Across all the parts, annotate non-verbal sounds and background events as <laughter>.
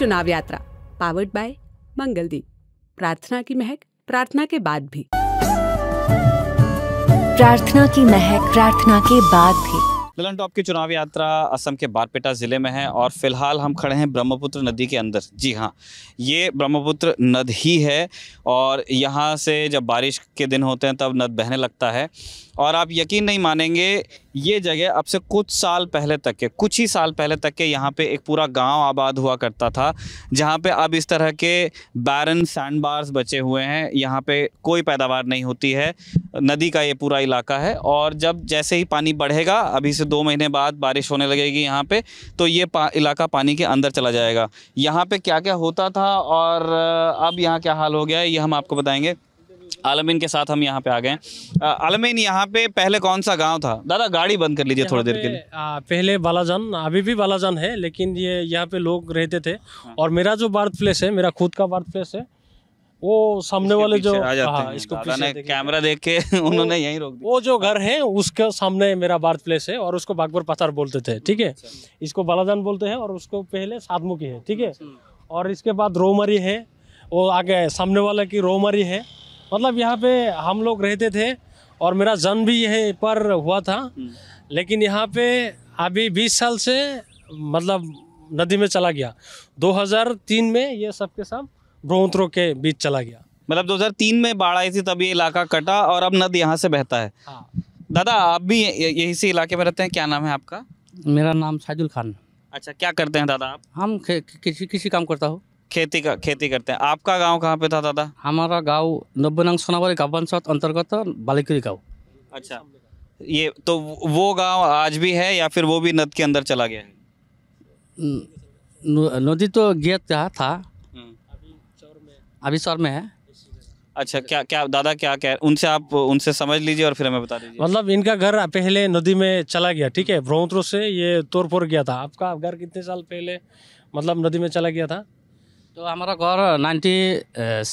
चुनाव यात्रा powered by Mangaldeep प्रार्थना की महक प्रार्थना के बाद भी प्रार्थना की महक प्रार्थना के बाद भी ललन टॉप की चुनाव यात्रा असम के बारपेटा ज़िले में है और फिलहाल हम खड़े हैं ब्रह्मपुत्र नदी के अंदर जी हाँ ये ब्रह्मपुत्र नद ही है और यहाँ से जब बारिश के दिन होते हैं तब नद बहने लगता है और आप यकीन नहीं मानेंगे ये जगह अब से कुछ साल पहले तक के कुछ ही साल पहले तक के यहाँ पे एक पूरा गांव आबाद हुआ करता था जहाँ पे अब इस तरह के बैरन सैंड बार्स बचे हुए हैं यहाँ पे कोई पैदावार नहीं होती है नदी का ये पूरा इलाका है और जब जैसे ही पानी बढ़ेगा अभी से दो महीने बाद बारिश होने लगेगी यहाँ पर तो ये पा, इलाका पानी के अंदर चला जाएगा यहाँ पर क्या क्या होता था और अब यहाँ क्या हाल हो गया है ये हम आपको बताएँगे आलमीन के साथ हम यहाँ पे आ गए आलमीन यहाँ पे पहले कौन सा गांव था दादा गाड़ी बंद कर लीजिए थोड़ी देर के लिए आ, पहले बालाजान अभी भी बालाजान है लेकिन ये यहाँ पे लोग रहते थे हाँ। और मेरा जो बर्थ प्लेस है मेरा खुद का बर्थ प्लेस है वो सामने वाले जो हाँ, इसको कैमरा देख के <laughs> उन्होंने यही रोक वो जो घर है उसके सामने मेरा बर्थ प्लेस है और उसको बागपुर पथार बोलते थे ठीक है अच्छा। इसको बालाजान बोलते हैं और उसको पहले सातमुखी है ठीक है अच्छा। और इसके बाद रोमरी है वो आगे सामने वाला की रोमरी है मतलब यहाँ पे हम लोग रहते थे और मेरा जन्म भी यहीं पर हुआ था हम्म। लेकिन यहाँ पे अभी बीस साल से मतलब नदी में चला गया 2003 में ये सब के सब ब्रह्मपुत्रों के बीच चला गया मतलब 2003 में बाढ़ आई थी तब ये इलाका कटा और अब नदी यहाँ से बहता है हाँ। दादा आप भी यही से इलाके में रहते हैं क्या नाम है आपका मेरा नाम साजुल खान अच्छा क्या करते हैं दादा आप हम किसी किसी काम करता हूँ खेती का खेती करते हैं आपका गांव कहाँ पे था दादा हमारा गांव नंग सोनावरी गाँव पंचायत अंतर्गत बालिकुरी गांव अच्छा ये तो वो गांव आज भी है या फिर वो भी नद के अंदर चला गया है नदी तो गेत था, था। हम्म। अभी शहर में है अच्छा क्या क्या दादा क्या कह उनसे आप उनसे समझ लीजिए और फिर हमें बता दीजिए मतलब इनका घर पहले नदी में चला गया ठीक है ब्रह्मपुत्र से ये तोड़फोड़ गया था आपका घर कितने साल पहले मतलब नदी में चला गया था तो हमारा घर नाइन्टी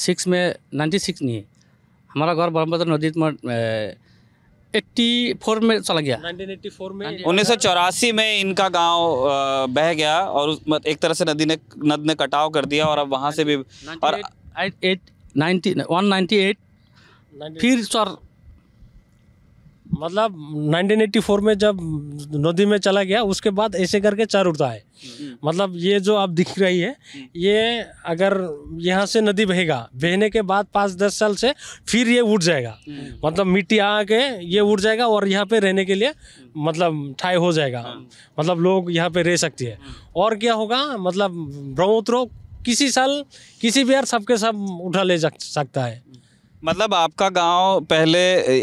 सिक्स में नाइन्टी सिक्स नहीं हमारा घर ब्रह्मपुत्र नदी में एट्टी फोर में चला गया 1984 में उन्नीस में इनका गांव बह गया और उस एक तरह से नदी ने नद ने कटाव कर दिया और अब वहां से भी और 98, नाइन्टी एट फिर सर मतलब 1984 में जब नदी में चला गया उसके बाद ऐसे करके चार उड़ता है मतलब ये जो आप दिख रही है ये अगर यहाँ से नदी बहेगा बहने के बाद पाँच दस साल से फिर ये उठ जाएगा मतलब मिट्टी आके ये उठ जाएगा और यहाँ पे रहने के लिए मतलब ठाई हो जाएगा हाँ। मतलब लोग यहाँ पे रह सकती है और क्या होगा मतलब ब्रह्मोत्रो किसी साल किसी भी यार सबके सब उठा ले सकता है मतलब आपका गांव पहले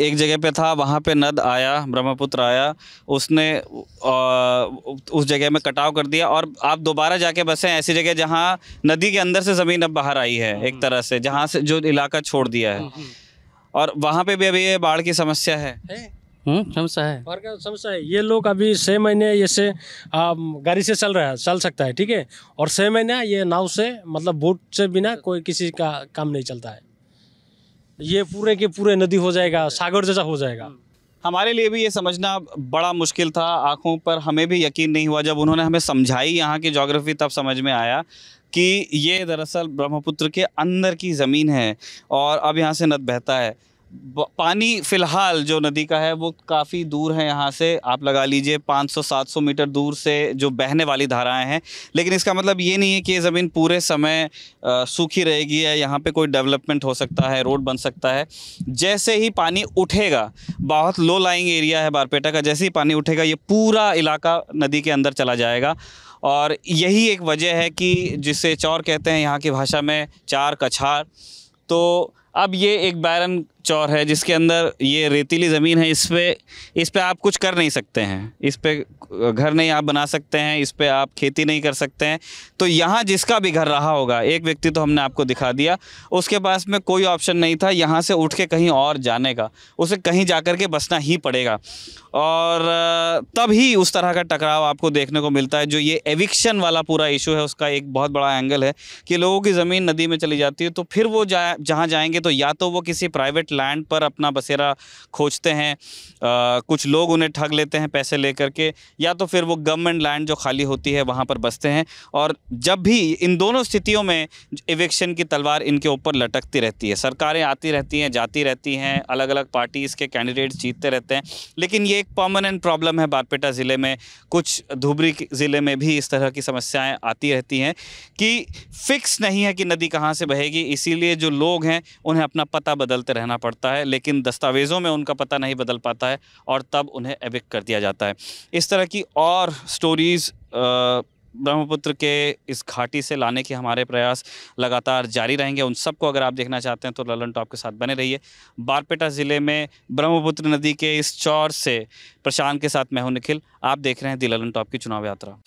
एक जगह पे था वहाँ पे नद आया ब्रह्मपुत्र आया उसने उस जगह में कटाव कर दिया और आप दोबारा जाके बसे ऐसी जगह जहाँ नदी के अंदर से ज़मीन अब बाहर आई है एक हम्म। तरह से जहाँ से जो इलाका छोड़ दिया है हम्म, हम्म। और वहाँ पे भी अभी ये बाढ़ की समस्या है, समस्या है और क्या समस्या है ये लोग अभी छः महीने जैसे गाड़ी से चल रहा है चल सकता है ठीक है और छः महीना ये नाव से मतलब बोट से बिना कोई किसी का काम नहीं चलता है ये पूरे के पूरे नदी हो जाएगा सागर जैसा हो जाएगा हमारे लिए भी ये समझना बड़ा मुश्किल था आंखों पर हमें भी यकीन नहीं हुआ जब उन्होंने हमें समझाई यहाँ की जोग्राफी तब समझ में आया कि ये दरअसल ब्रह्मपुत्र के अंदर की ज़मीन है और अब यहाँ से नद बहता है पानी फिलहाल जो नदी का है वो काफ़ी दूर है यहाँ से आप लगा लीजिए 500-700 मीटर दूर से जो बहने वाली धाराएं हैं लेकिन इसका मतलब ये नहीं है कि ये ज़मीन पूरे समय सूखी रहेगी या यहाँ पे कोई डेवलपमेंट हो सकता है रोड बन सकता है जैसे ही पानी उठेगा बहुत लो लाइंग एरिया है बारपेटा का जैसे ही पानी उठेगा ये पूरा इलाका नदी के अंदर चला जाएगा और यही एक वजह है कि जिसे चौर कहते हैं यहाँ की भाषा में चार कछार तो अब ये एक बैरन चौर है जिसके अंदर ये रेतीली ज़मीन है इस पर इस पर आप कुछ कर नहीं सकते हैं इस पर घर नहीं आप बना सकते हैं इस पर आप खेती नहीं कर सकते हैं तो यहाँ जिसका भी घर रहा होगा एक व्यक्ति तो हमने आपको दिखा दिया उसके पास में कोई ऑप्शन नहीं था यहाँ से उठ के कहीं और जाने का उसे कहीं जा कर के बसना ही पड़ेगा और तब ही उस तरह का टकराव आपको देखने को मिलता है जो ये एविक्शन वाला पूरा इशू है उसका एक बहुत बड़ा एंगल है कि लोगों की ज़मीन नदी में चली जाती है तो फिर वो जाए जहाँ जाएंगे तो या तो वो किसी प्राइवेट लैंड पर अपना बसेरा खोजते हैं आ, कुछ लोग उन्हें ठग लेते हैं पैसे लेकर के या तो फिर वो गवर्नमेंट लैंड जो खाली होती है वहाँ पर बसते हैं और जब भी इन दोनों स्थितियों में इवेक्शन की तलवार इनके ऊपर लटकती रहती है सरकारें आती रहती हैं जाती रहती हैं अलग अलग पार्टीज़ के कैंडिडेट्स जीतते रहते हैं लेकिन ये एक परमानेंट प्रॉब्लम है बारपेटा ज़िले में कुछ धुबरी ज़िले में भी इस तरह की समस्याएं आती रहती हैं कि फिक्स नहीं है कि नदी कहाँ से बहेगी इसीलिए जो लोग हैं उन्हें अपना पता बदलते रहना पड़ता है लेकिन दस्तावेज़ों में उनका पता नहीं बदल पाता है और तब उन्हें एविक कर दिया जाता है इस तरह की और स्टोरीज़ ब्रह्मपुत्र के इस घाटी से लाने के हमारे प्रयास लगातार जारी रहेंगे उन सबको अगर आप देखना चाहते हैं तो ललन टॉप के साथ बने रहिए बारपेटा ज़िले में ब्रह्मपुत्र नदी के इस चौर से प्रशांत के साथ मैं हूं निखिल आप देख रहे हैं दी ललन टॉप की चुनाव यात्रा